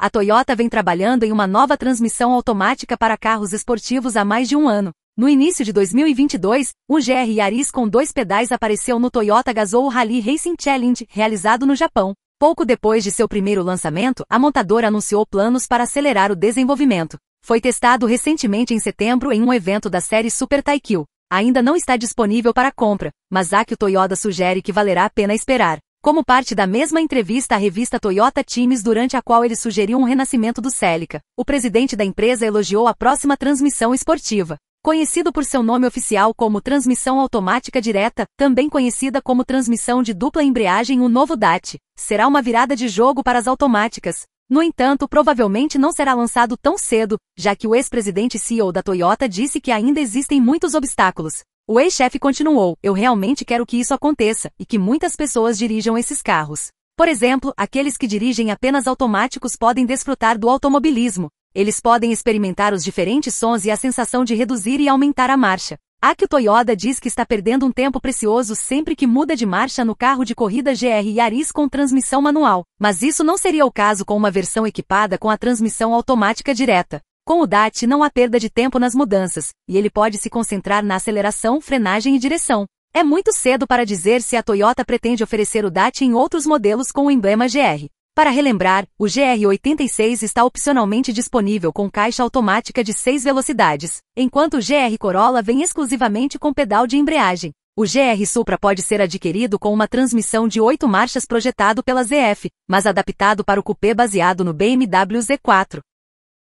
A Toyota vem trabalhando em uma nova transmissão automática para carros esportivos há mais de um ano. No início de 2022, um GR Yaris com dois pedais apareceu no Toyota Gazoo Rally Racing Challenge, realizado no Japão. Pouco depois de seu primeiro lançamento, a montadora anunciou planos para acelerar o desenvolvimento. Foi testado recentemente em setembro em um evento da série Super Taikyu. Ainda não está disponível para compra, mas há que o Toyota sugere que valerá a pena esperar como parte da mesma entrevista à revista Toyota Times durante a qual ele sugeriu um renascimento do Celica. O presidente da empresa elogiou a próxima transmissão esportiva. Conhecido por seu nome oficial como transmissão automática direta, também conhecida como transmissão de dupla embreagem, o novo DAT, será uma virada de jogo para as automáticas. No entanto, provavelmente não será lançado tão cedo, já que o ex-presidente CEO da Toyota disse que ainda existem muitos obstáculos, o ex-chefe continuou: Eu realmente quero que isso aconteça e que muitas pessoas dirijam esses carros. Por exemplo, aqueles que dirigem apenas automáticos podem desfrutar do automobilismo. Eles podem experimentar os diferentes sons e a sensação de reduzir e aumentar a marcha. o Toyota diz que está perdendo um tempo precioso sempre que muda de marcha no carro de corrida GR Yaris com transmissão manual, mas isso não seria o caso com uma versão equipada com a transmissão automática direta. Com o DAT não há perda de tempo nas mudanças, e ele pode se concentrar na aceleração, frenagem e direção. É muito cedo para dizer se a Toyota pretende oferecer o DAT em outros modelos com o emblema GR. Para relembrar, o GR86 está opcionalmente disponível com caixa automática de 6 velocidades, enquanto o GR Corolla vem exclusivamente com pedal de embreagem. O GR Supra pode ser adquirido com uma transmissão de 8 marchas projetado pela ZF, mas adaptado para o coupé baseado no BMW Z4.